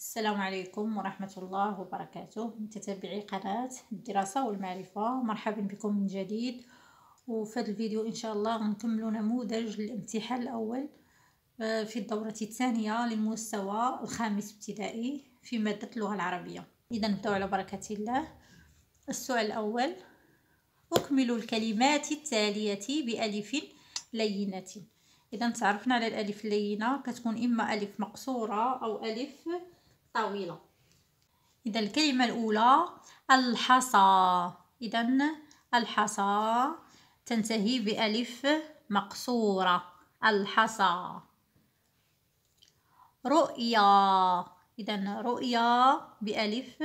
السلام عليكم ورحمة الله وبركاته متابعي قناة الدراسة والمعرفة مرحبا بكم من جديد وفي هذا الفيديو إن شاء الله غنكملوا نموذج الامتحان الأول آه، في الدورة الثانية للمستوى الخامس ابتدائي في مادة اللغة العربية إذا نبدأ على بركة الله السؤال الأول أكمل الكلمات التالية بألف لينة إذا تعرفنا على الألف اللينة كتكون إما ألف مقصورة أو ألف طويلة إذا الكلمة الأولى الحصى إذا الحصى تنتهي بألف مقصورة الحصى رؤيا إذا رؤيا بألف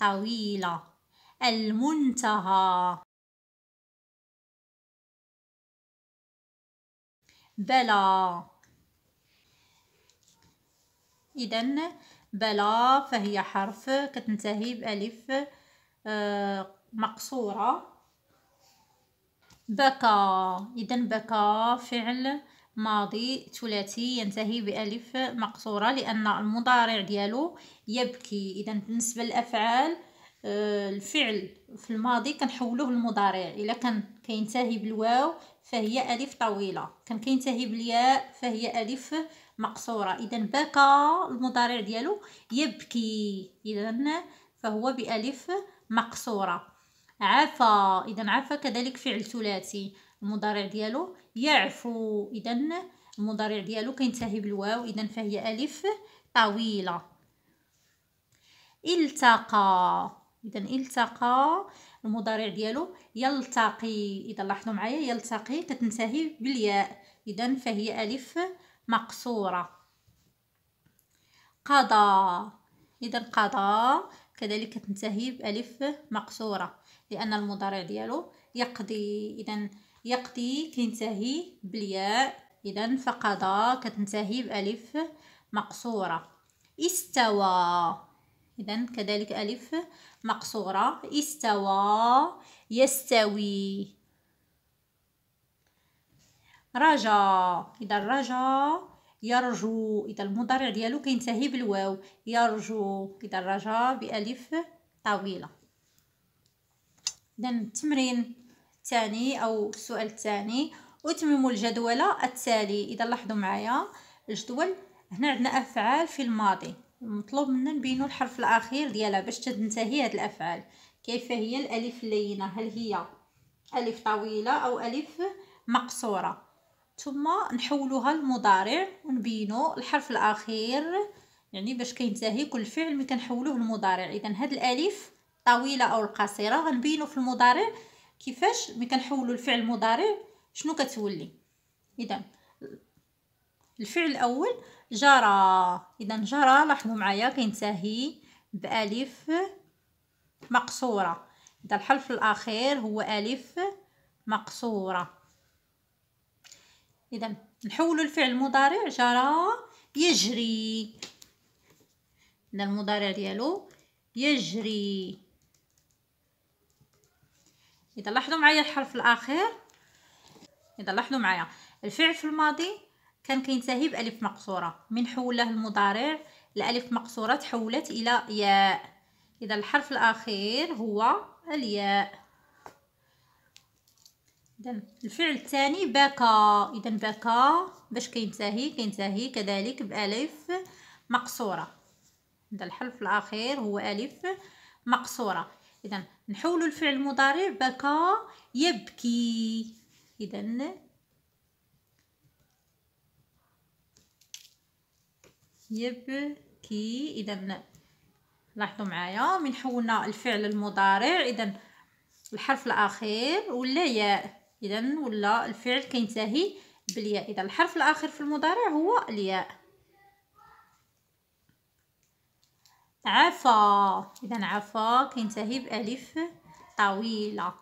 طويلة المنتهى بلى إذا بلا فهي حرف كتنتهي بألف آه، مقصورة بكى إذا بكى فعل ماضي ثلاثي ينتهي بألف مقصورة لأن المضارع ديالو يبكي إذا بالنسبة للأفعال آه، الفعل في الماضي كنحولوه للمضارع إلا كان كينتهي بالواو فهي ألف طويلة كان كينتهي بالياء فهي ألف مقصورة إذا بكى المضارع ديالو يبكي إذا فهو بألف مقصورة عفا إذا عفا كذلك فعل ثلاثي المضارع ديالو يعفو إذا المضارع ديالو كينتهي بالواو إذا فهي ألف طويلة التقى إذا التقى المضارع ديالو يلتقي إذا لاحظوا معايا يلتقي كتنتهي بالياء إذا فهي ألف مقصورة قضى إذا قضى كذلك تنتهي بألف مقصورة لأن المضارع ديالو يقضي إذا يقضي كينتهي بالياء إذا فقضى كتنتهي بألف مقصورة استوى إذا كذلك ألف مقصورة استوى يستوي رجا اذا رجا يرجو اذا المضارع ديالو كينتهي بالواو يرجو اذا رجا بالف طويله اذا التمرين الثاني او السؤال الثاني اتمموا الجدول التالي اذا لاحظوا معايا الجدول هنا عندنا افعال في الماضي مطلوب منا نبينوا الحرف الاخير ديالها باش تنتهي هاد الافعال كيف هي الالف اللينه هل هي الف طويله او الف مقصوره ثم نحولوها لمضارع ونبينو الحرف الاخير يعني باش كينتهي كل فعل ملي كنحولوه للمضارع اذا هاد الالف طويله او القصيره غنبينو في المضارع كيفاش ملي كنحولو الفعل المضارع شنو كتولي اذا الفعل الاول جرى اذا جرى لاحظوا معايا كينتهي بالف مقصوره اذا الحرف الاخير هو الف مقصوره اذا نحولوا الفعل المضارع جرى يجري ان المضارع ديالو يجري اذا لاحظوا معايا الحرف الاخير اذا لاحظوا معايا الفعل في الماضي كان كينتهي بالف مقصوره من حوله المضارع الالف مقصوره تحولت الى ياء اذا الحرف الاخير هو الياء اذا الفعل الثاني بكى اذا بكى باش كينتهي كينتهي كذلك بالف مقصوره اذا الحرف الاخير هو الف مقصوره اذا نحول الفعل المضارع بكى يبكي اذا يبكي اذا لاحظوا معايا من حولنا الفعل المضارع اذا الحرف الاخير ولا ياء اذا ولا الفعل كينتهي بالياء اذا الحرف الاخر في المضارع هو الياء عفا اذا عفا كينتهي بالف طويله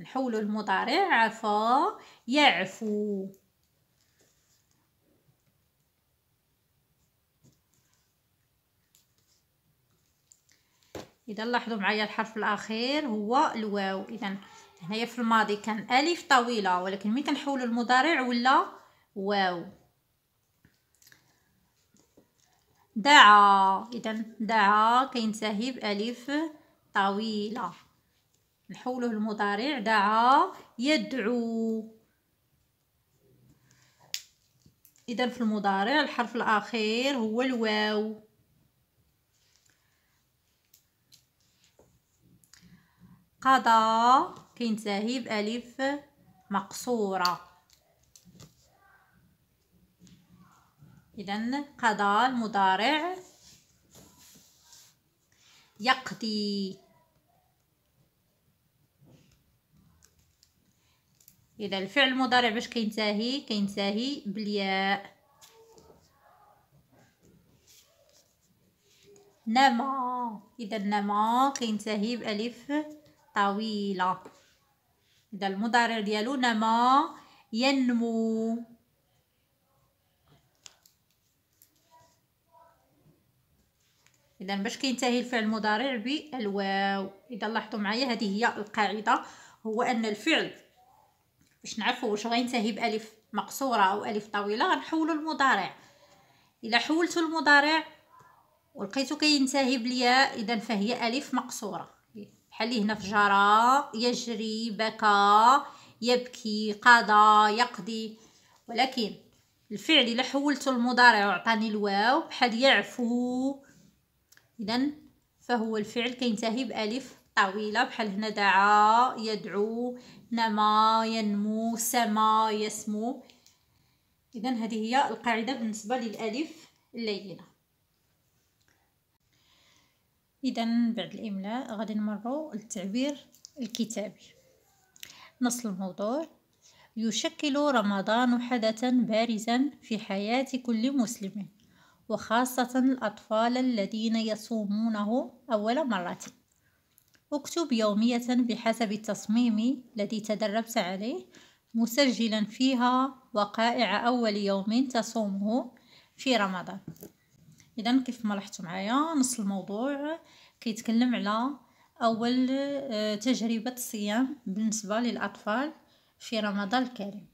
نحولوا المضارع عفا يعفو اذا لاحظوا معايا الحرف الاخير هو الواو اذا هنايا في الماضي كان الف طويله ولكن ملي كنحولو المضارع ولا واو دعا اذا دعا كينتهي بالف طويله نحولوه المضارع دعا يدعو اذا في المضارع الحرف الاخير هو الواو قضى كينتهي بألف مقصورة إذا قضى المضارع يقضي إذا الفعل المضارع باش كينتهي كينتهي بالياء نما إذا نما كينتهي بألف طويلة إذا المضارع ديالو نما ينمو اذا باش كينتهي الفعل المضارع بالواو اذا لاحظتوا معايا هذه هي القاعده هو ان الفعل باش نعرفوا واش غينتهي بالف مقصوره او الف طويله غنحولوا المضارع الا حولت المضارع ولقيتو كينتهي بالياء اذا فهي الف مقصوره حلي هنا في جرى يجري بكى يبكي قضى يقضي ولكن الفعل الا حولته المضارع وعطاني الواو بحال يعفو اذا فهو الفعل كينتهي بالف طويله بحال هنا دعا يدعو نما ينمو سما يسمو اذا هذه هي القاعده بالنسبه للالف اللينه اذا بعد الاملاء غادي نمرو للتعبير الكتابي نص الموضوع يشكل رمضان حدثا بارزا في حياة كل مسلم وخاصة الأطفال الذين يصومونه أول مرة اكتب يومية بحسب التصميم الذي تدربت عليه مسجلا فيها وقائع أول يوم تصومه في رمضان اذا كيف ما لاحظتوا معايا نص الموضوع كيتكلم على اول آه، تجربه الصيام بالنسبه للاطفال في رمضان الكريم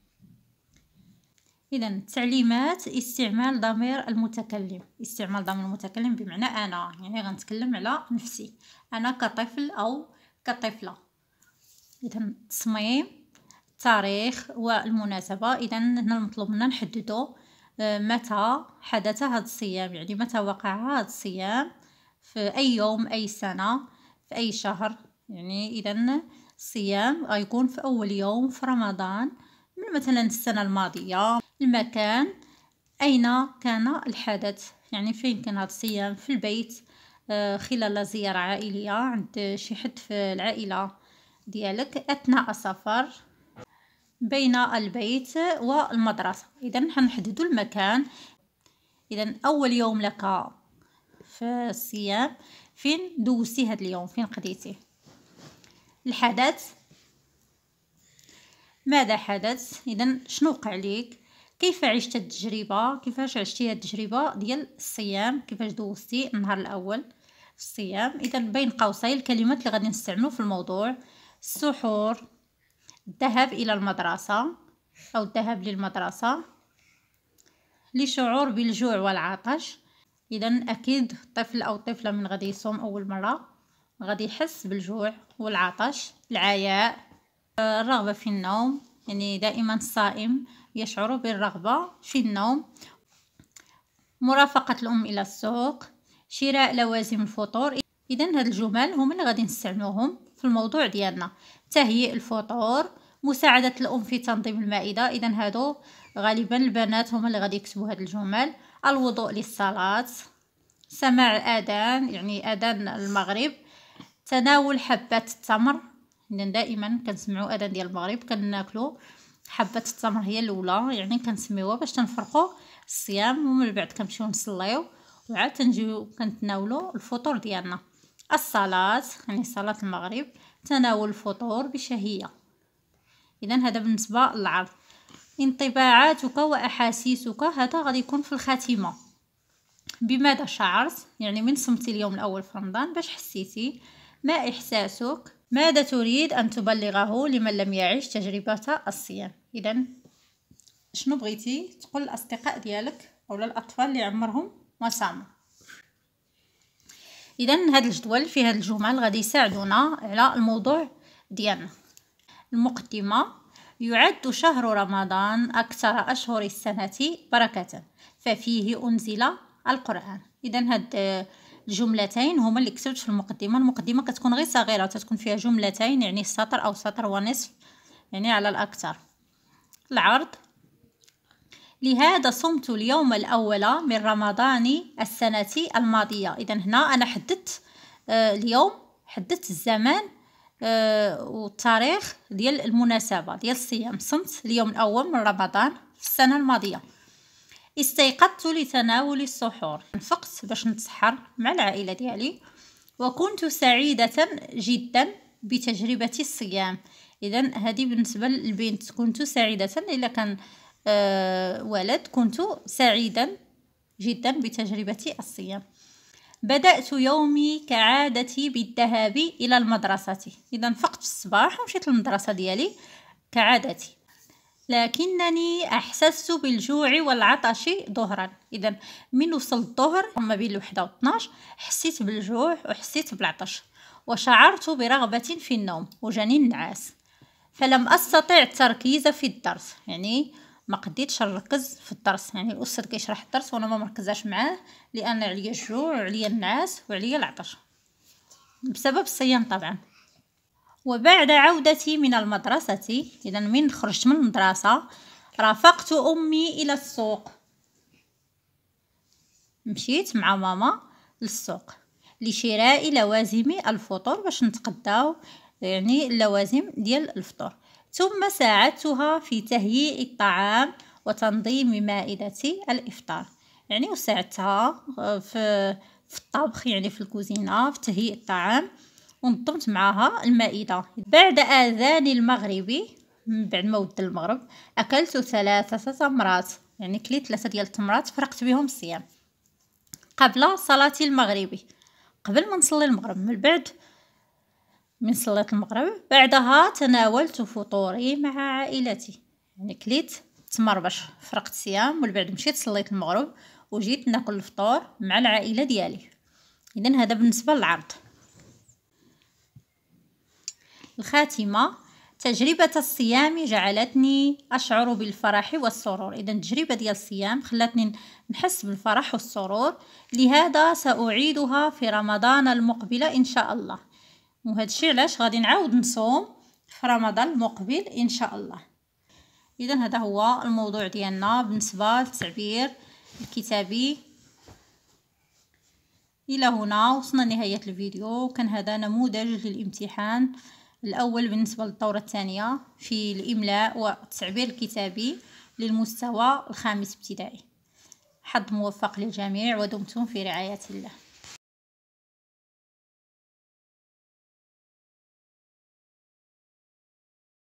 اذا التعليمات استعمال ضمير المتكلم استعمال ضمير المتكلم بمعنى انا يعني غنتكلم على نفسي انا كطفل او كطفله اذا التصميم التاريخ والمناسبه اذا هنا المطلوب منا نحددو آه، متى حدث هذا الصيام يعني متى وقع هذا الصيام في أي يوم أي سنة في أي شهر يعني إذا الصيام غيكون في أول يوم في رمضان من مثلا السنة الماضية المكان أين كان الحدث يعني فين كان هذا الصيام في البيت آه، خلال زيارة عائلية عند شي حد في العائلة ديالك أثناء سفر بين البيت والمدرسة إذا حنحددو المكان إذا أول يوم لك في الصيام فين دوزتي هاد اليوم فين قضيتيه الحدث ماذا حدث إذا شنو وقع ليك كيف عشت التجربة كيفاش عشتي التجربة ديال الصيام كيفاش دوزتي النهار الأول في الصيام إذا بين قوسين الكلمات اللي غادي نستعملو في الموضوع السحور الذهاب إلى المدرسة أو الذهاب للمدرسة لشعور بالجوع والعطش إذا أكيد طفل أو طفلة من غادي يصوم أول مرة غادي يحس بالجوع والعطش العياء الرغبة في النوم يعني دائما الصائم يشعر بالرغبة في النوم مرافقة الأم إلى السوق شراء لوازم الفطور إذا هاد الجمل هما اللي غادي نستعملوهم في الموضوع ديالنا تهيئ الفطور مساعدة الأم في تنظيم المائدة إذا هادو غالبا البنات هما اللي غادي يكتبوا هاد الجمل الوضوء للصلاة سماع الأذان يعني أذان المغرب تناول حبات التمر إذن دائما كنسمعوا أذان ديال المغرب كناكلو حبة التمر هي الأولى يعني كنسميوها باش تنفرقوا الصيام ومن بعد كنمشيو نصليو وعاد تنجيو كنتناولو الفطور ديالنا الصلاة يعني صلاة المغرب تناول الفطور بشهية إذا هذا بالنسبة للعرض انطباعاتك وأحاسيسك هذا غادي يكون في الخاتمة بماذا شعرت يعني من صمتي اليوم الأول في رمضان باش حسيتي ما إحساسك ماذا تريد أن تبلغه لمن لم يعيش تجربة الصيام إذا شنو بغيتي تقول الأصدقاء ديالك أو للأطفال اللي عمرهم ما صاموا اذا هذا الجدول في هذه الجمل غادي يساعدونا على الموضوع ديالنا المقدمه يعد شهر رمضان أكثر أشهر السنة بركة ففيه أنزل القرآن إذا هاد الجملتين هما اللي كتبت في المقدمة المقدمة كتكون غير صغيرة تتكون فيها جملتين يعني سطر أو سطر ونصف يعني على الأكثر العرض لهذا صمت اليوم الأول من رمضان السنة الماضية إذا هنا أنا حددت آه، اليوم حددت الزمان آه، والتاريخ ديال المناسبة ديال الصيام صمت اليوم الأول من رمضان في السنة الماضية استيقظت لتناول السحور نفقت باش نتسحر مع العائلة ديالي وكنت سعيدة جدا بتجربة الصيام إذا هذه بالنسبة للبنت كنت سعيدة إلا كان آه، ولد كنت سعيدا جدا بتجربة الصيام بدأت يومي كعادتي بالذهاب إلى المدرسة إذا فقت الصباح ومشيت للمدرسة ديالي كعادتي لكنني أحسست بالجوع والعطش ظهرا إذا من وصل الظهر ما بين الوحدة والطناش حسيت بالجوع وحسيت بالعطش وشعرت برغبة في النوم وجني النعاس فلم أستطع التركيز في الدرس يعني ما قديتش نركز في الدرس يعني الاستاذ كيشرح الدرس وانا ما مركزاش معاه لان عليا الجوع وعليا النعاس وعليا العطش بسبب الصيام طبعا وبعد عودتي من المدرسة إذا من خرجت من المدرسة رافقت أمي إلى السوق مشيت مع ماما للسوق لشراء لوازم الفطور باش نتقداو يعني اللوازم ديال الفطور ثم ساعدتها في تهيئ الطعام وتنظيم مائدة الإفطار يعني وساعدتها آه، في في الطبخ يعني في الكوزينة في تهيئ الطعام ونظمت معها المائدة بعد آذان المغربي من بعد ما ود المغرب أكلت ثلاثة تمرات يعني كليت ثلاثة ديال التمرات فرقت بهم الصيام قبل صلاة المغربي قبل ما نصلي المغرب من بعد من صلاة المغرب بعدها تناولت فطوري مع عائلتي يعني كليت تمربش فرقت صيام والبعد مشيت صليت المغرب وجيت ناكل الفطور مع العائلة ديالي إذا هذا بالنسبة للعرض الخاتمة تجربة الصيام جعلتني أشعر بالفرح والسرور إذا التجربة ديال الصيام خلاتني نحس بالفرح والسرور لهذا سأعيدها في رمضان المقبلة إن شاء الله وهادشي علاش غادي نعاود نصوم في رمضان المقبل ان شاء الله اذا هذا هو الموضوع ديالنا بالنسبه للتعبير الكتابي الى هنا وصلنا لنهايه الفيديو كان هذا نموذج للامتحان الاول بالنسبه للدوره الثانيه في الاملاء والتعبير الكتابي للمستوى الخامس ابتدائي حظ موفق للجميع ودمتم في رعايه الله